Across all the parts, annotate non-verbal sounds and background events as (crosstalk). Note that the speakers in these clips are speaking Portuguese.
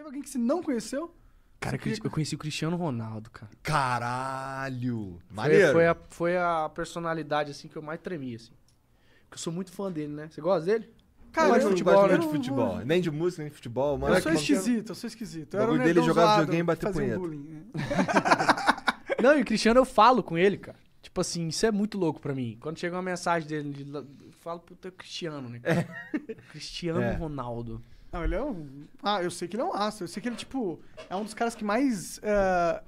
Teve alguém que você não conheceu? Cara, eu, queria... conheci o Cristiano Ronaldo, cara. Caralho! Maneiro. Foi, foi, a, foi a personalidade, assim, que eu mais tremi, assim. Porque eu sou muito fã dele, né? Você gosta dele? Cara, eu, eu, futebol, não gosto de futebol. Nem de música, nem de futebol. Mano, eu é sou esquisito, eu sou esquisito. Eu o bagulho dele é jogava videogame e bater punheta. Bullying, né? (laughs) não, e o Cristiano eu falo com ele, cara. Tipo assim, isso é muito louco pra mim. Quando chega uma mensagem dele, eu falo, puta, é Cristiano, né? É. (laughs) Cristiano é. Ronaldo. Não, ele é um. Ah, eu sei que ele é um astro. Eu sei que ele, tipo, é um dos caras que mais. Uh...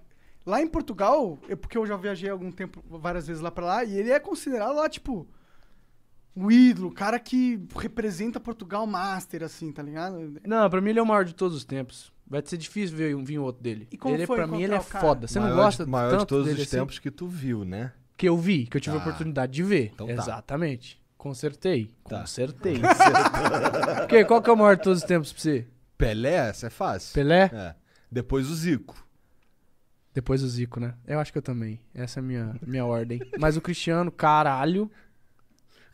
Lá em Portugal, eu é porque eu já viajei algum tempo, várias vezes lá pra lá, e ele é considerado lá, tipo, um ídolo, o cara que representa Portugal master, assim, tá ligado? Não, pra mim ele é o maior de todos os tempos. Vai ser difícil ver um vir outro dele. E como ele, é, foi pra mim, ele é foda. Você maior não gosta de, maior tanto de todos os assim? tempos assim? que tu viu, né? Que eu vi, que eu tive a tá. oportunidade de ver. Então tá. Exatamente. Tá. Consertei. Tá. Consertei. Porque (laughs) qual que é o maior de todos os tempos pra você? Pelé, essa é fácil. Pelé? É. Depois o Zico. Depois o Zico, né? Eu acho que eu também. Essa é a minha, minha ordem. Mas o Cristiano, caralho.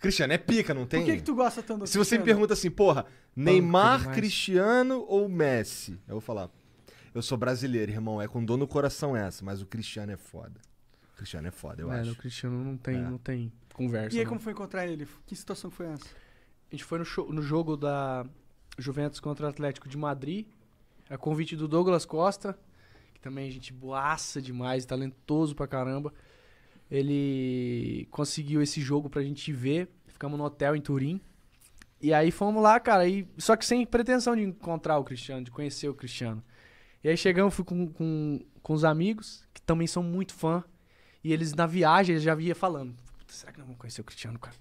Cristiano é pica, não tem? Por que, que tu gosta tanto do Se você me pergunta assim, porra, Neymar, Cristiano ou Messi? Eu vou falar. Eu sou brasileiro, irmão. É com dor no coração essa, mas o Cristiano é foda. Cristiano é foda, eu é, acho. É, o Cristiano não tem, é. não tem conversa. E aí, não. Né? como foi encontrar ele? Que situação foi essa? A gente foi no, show, no jogo da Juventus contra o Atlético de Madrid, a convite do Douglas Costa, que também a é gente boaça demais, talentoso pra caramba. Ele conseguiu esse jogo pra gente ver. Ficamos no hotel em Turim. E aí fomos lá, cara. E... Só que sem pretensão de encontrar o Cristiano, de conhecer o Cristiano. E aí chegamos, fui com, com, com os amigos, que também são muito fã. E eles, na viagem, eles já vinha falando. Será que não vão conhecer o Cristiano, cara?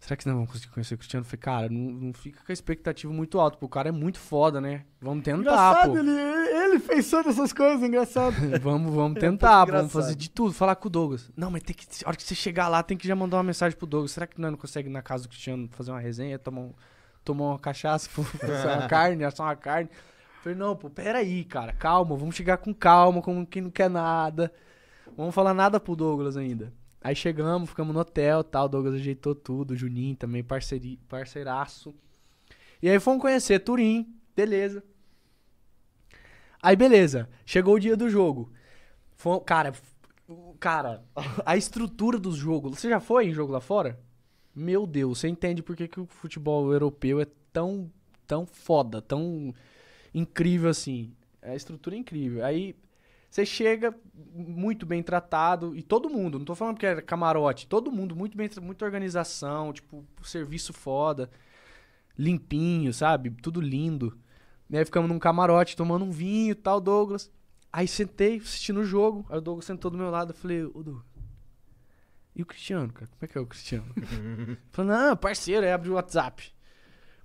Será que não vão conseguir conhecer o Cristiano? falei, cara, não, não fica com a expectativa muito alta, porque o cara é muito foda, né? Vamos tentar, engraçado, pô. Ele, ele fez todas essas coisas, engraçado. (laughs) vamos, vamos é tentar, é vamos fazer de tudo, falar com o Douglas. Não, mas tem que, a hora que você chegar lá, tem que já mandar uma mensagem pro Douglas. Será que não, não consegue na casa do Cristiano fazer uma resenha, tomar, um, tomar uma cachaça, (laughs) assar uma carne, assar uma carne? falei, não, pô, peraí, cara, calma, vamos chegar com calma, como quem não quer nada. Vamos falar nada pro Douglas ainda. Aí chegamos, ficamos no hotel tal. O Douglas ajeitou tudo, Juninho também, parceiri, parceiraço. E aí fomos conhecer Turim, beleza. Aí beleza, chegou o dia do jogo. cara, cara, (laughs) a estrutura dos jogos. Você já foi em jogo lá fora? Meu Deus, você entende por que, que o futebol europeu é tão, tão foda, tão incrível assim. É a estrutura é incrível. Aí você chega muito bem tratado e todo mundo, não tô falando que era é camarote, todo mundo muito bem, muita organização, tipo, serviço foda, limpinho, sabe? Tudo lindo. E né, aí ficamos num camarote tomando um vinho e tal, Douglas. Aí sentei assistindo o jogo, aí o Douglas sentou do meu lado, eu falei, ô Douglas, e o Cristiano, cara? Como é que é o Cristiano? (laughs) Falei, não, parceiro, aí abre o WhatsApp.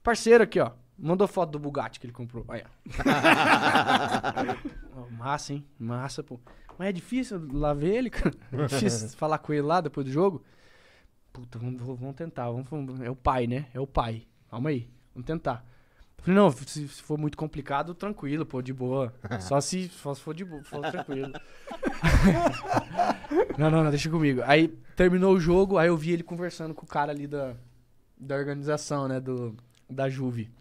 Parceiro aqui, ó. Mandou foto do Bugatti que ele comprou. Olha. (laughs) Massa, hein? Massa, pô. Mas é difícil lá ver ele, cara. É difícil (laughs) falar com ele lá depois do jogo. Puta, vamos, vamos tentar. Vamos, é o pai, né? É o pai. Calma aí. Vamos tentar. Falei, não, se, se, for muito complicado, tranquilo, pô, de boa. Só se, só se for de boa, for tranquilo. (laughs) não, não, não, deixa comigo. Aí terminou o jogo, aí eu vi ele conversando com o cara ali da, da organização, né, do, da Juve.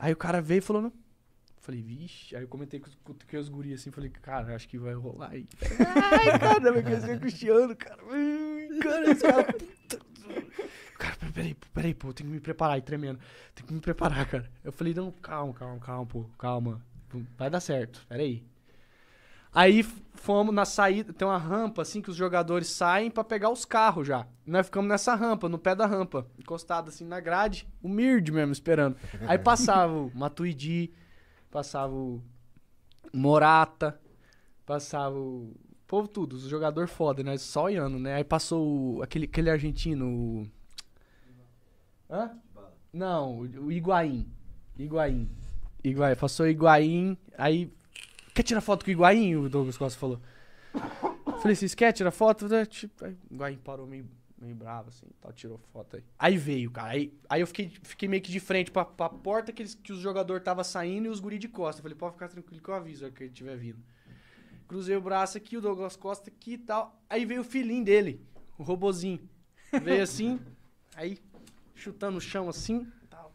Aí o cara veio e falou, não. Falei, vixe. Aí eu comentei com, com os guris assim, falei, cara, acho que vai rolar aí. (laughs) Ai, cara, vai crescer Cristiano, cara. Cara, esse cara. Cara, peraí, peraí, pô, tem tenho que me preparar aí, tremendo. Tenho que me preparar, cara. Eu falei, não, calma, calma, calma, pô, calma. Vai dar certo, peraí. Aí fomos na saída, tem uma rampa assim que os jogadores saem para pegar os carros já. Nós ficamos nessa rampa, no pé da rampa, encostado assim na grade, o Mird mesmo, esperando. Aí (laughs) passava o Matuidi, passava o Morata, passava o povo tudo, os jogador foda, né só olhando, né? Aí passou o, aquele, aquele argentino, o... Hã? Não, o, o Higuaín. Higuaín. Higuaín, passou o Higuaín, aí quer tirar foto com o Higuaín? O Douglas Costa falou. Falei, vocês querem tirar foto? Tipo, aí, o Higuaín parou meio, meio bravo, assim, tal, tá, tirou foto aí. Aí veio, cara. Aí, aí eu fiquei, fiquei meio que de frente pra, pra porta que, eles, que os jogadores tava saindo e os guri de costa. Falei, pode ficar tranquilo que eu aviso que ele tiver vindo. Cruzei o braço aqui, o Douglas Costa aqui e tal. Aí veio o filhinho dele, o robozinho. Veio assim, aí chutando o chão assim tal.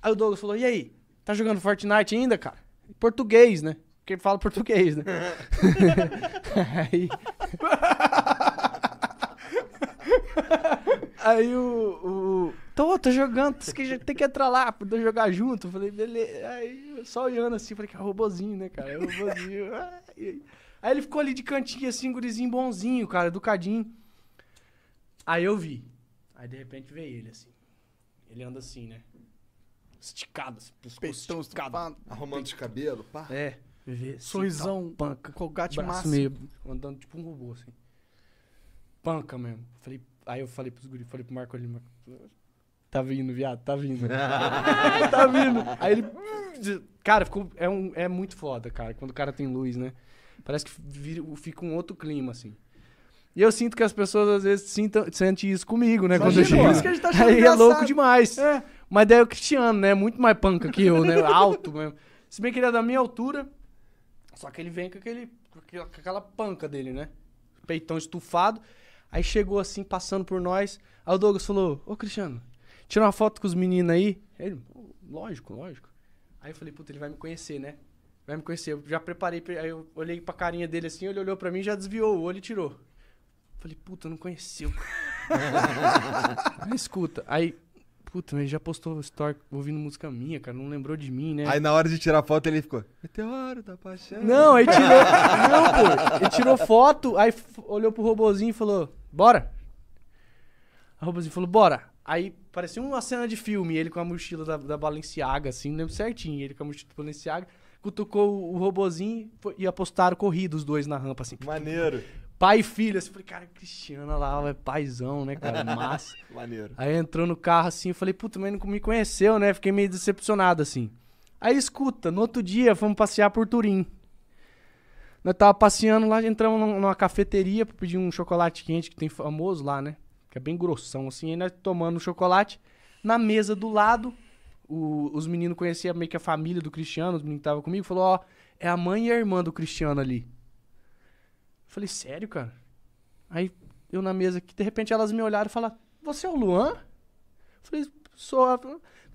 Aí o Douglas falou, e aí? Tá jogando Fortnite ainda, cara? Português, né? Porque fala português, né? (laughs) aí. (laughs) aí o, o. Tô, tô jogando, tem que entrar lá pra jogar junto. Falei, beleza. Aí só olhando assim, falei, que é robozinho, né, cara? É robozinho. (laughs) aí ele ficou ali de cantinho, assim, gurizinho bonzinho, cara, educadinho. Aí eu vi. Aí de repente veio ele assim. Ele anda assim, né? Esticado, assim, pescoço esticado. Arrumando de cabelo, pá. É sorrisão, tá panca, colgate massa. Meio... Andando tipo um robô, assim. Panca mesmo. Falei, aí eu falei pros guris, falei pro Marco ali, Marco, tá vindo, viado, tá vindo. (laughs) tá vindo. Aí ele. Cara, ficou, é, um, é muito foda, cara, quando o cara tem luz, né? Parece que vira, fica um outro clima, assim. E eu sinto que as pessoas às vezes sintam, sentem isso comigo, né? Imagina, quando eu Isso que a gente tá aí é engraçado. é louco demais. É. Mas daí é o Cristiano, né? Muito mais panca que eu, né? Alto mesmo. Se bem que ele é da minha altura, só que ele vem com, aquele, com aquela panca dele, né? Peitão estufado. Aí chegou assim, passando por nós. Aí o Douglas falou: Ô Cristiano, tira uma foto com os meninos aí. Ele, lógico, lógico. Aí eu falei: Puta, ele vai me conhecer, né? Vai me conhecer. Eu já preparei. Aí eu olhei pra carinha dele assim, ele olhou pra mim, já desviou o olho e tirou. Falei: Puta, não conheceu. (laughs) Escuta. Aí puta, ele já postou story ouvindo música minha, cara, não lembrou de mim, né? Aí na hora de tirar foto ele ficou, meteoro da paixão. Não, aí tirou, não, pô, ele tirou foto, aí olhou pro robozinho e falou, bora. O robozinho falou, bora. Aí parecia uma cena de filme, ele com a mochila da, da Balenciaga, assim, lembro certinho, ele com a mochila da Balenciaga cutucou o robozinho e apostaram corrido os dois na rampa, assim. Maneiro pai e filho. Assim, eu falei, cara, Cristiano lá, é paizão, né, cara? É massa. (laughs) Maneiro. Aí entrou no carro assim, eu falei, puta, mas não me conheceu, né? Fiquei meio decepcionado assim. Aí escuta, no outro dia fomos passear por Turim. Nós tava passeando lá, entramos numa cafeteria pra pedir um chocolate quente que tem famoso lá, né? Que é bem grossão assim. Aí nós tomando o chocolate. Na mesa do lado, o, os meninos conheciam meio que a família do Cristiano, os meninos que estavam comigo, falou: Ó, é a mãe e a irmã do Cristiano ali. Falei, sério, cara? Aí eu na mesa aqui, de repente elas me olharam e falaram, você é o Luan? Falei, sou.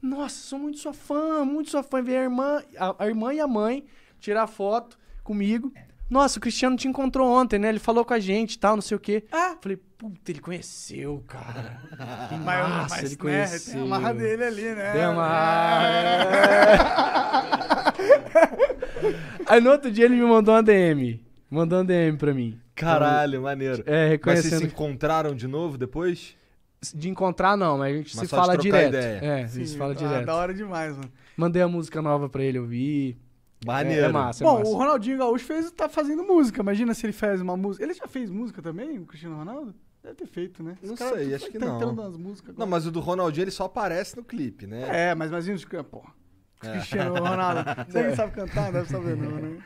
Nossa, sou muito sua fã, muito sua fã. Ver a irmã, a, a, irmã e a mãe tirar foto comigo. Nossa, o Cristiano te encontrou ontem, né? Ele falou com a gente e tal, não sei o quê. Ah. Falei, puta, ele conheceu, cara. Que (laughs) massa, mas, ele né, conheceu. tem a marra dele ali, né? Tem a marra. É. (laughs) Aí no outro dia ele me mandou uma DM mandando um DM pra mim. Caralho, então, maneiro. É, reconhecendo. Mas vocês se encontraram de novo depois? De encontrar, não, mas a gente mas se fala direto. Ideia. É, Sim, a gente fala direto. Tá, direto. Da hora demais, mano. Mandei a música nova pra ele ouvir. Maneiro. É, é massa, é Bom, massa. o Ronaldinho Gaúcho fez, tá fazendo música. Imagina se ele fez uma música. Ele já fez música também, o Cristiano Ronaldo? Deve ter feito, né? Não cara, sei, acho que não. as músicas agora. Não, mas o do Ronaldinho ele só aparece no clipe, né? É, mas imagina, pô. É. Cristiano Ronaldo. (laughs) Você é. sabe cantar, deve saber não, né?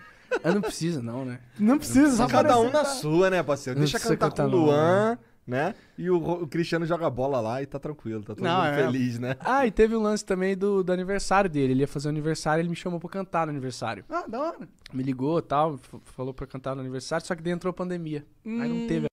Eu ah, não precisa não, né? Não precisa, só Cada um na sua, né, parceiro? Deixa cantar, cantar com o Luan. Não, né? né? E o, o, Cristiano joga bola lá e tá tranquilo, tá todo não, mundo é... feliz, né? Ah, e teve o um lance também do, do aniversário dele. Ele ia fazer um aniversário ele me chamou pra cantar no aniversário. Ah, da hora. Me ligou e tal, falou pra cantar no aniversário, só que daí entrou a pandemia. Hum. Aí não hum. teve